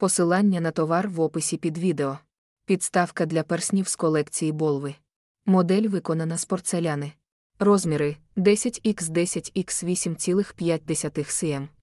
Посилання на товар в описі під відео. Підставка для перснів з колекції болви. Модель виконана з порцеляни. Розміри 10х10х 8,5 см.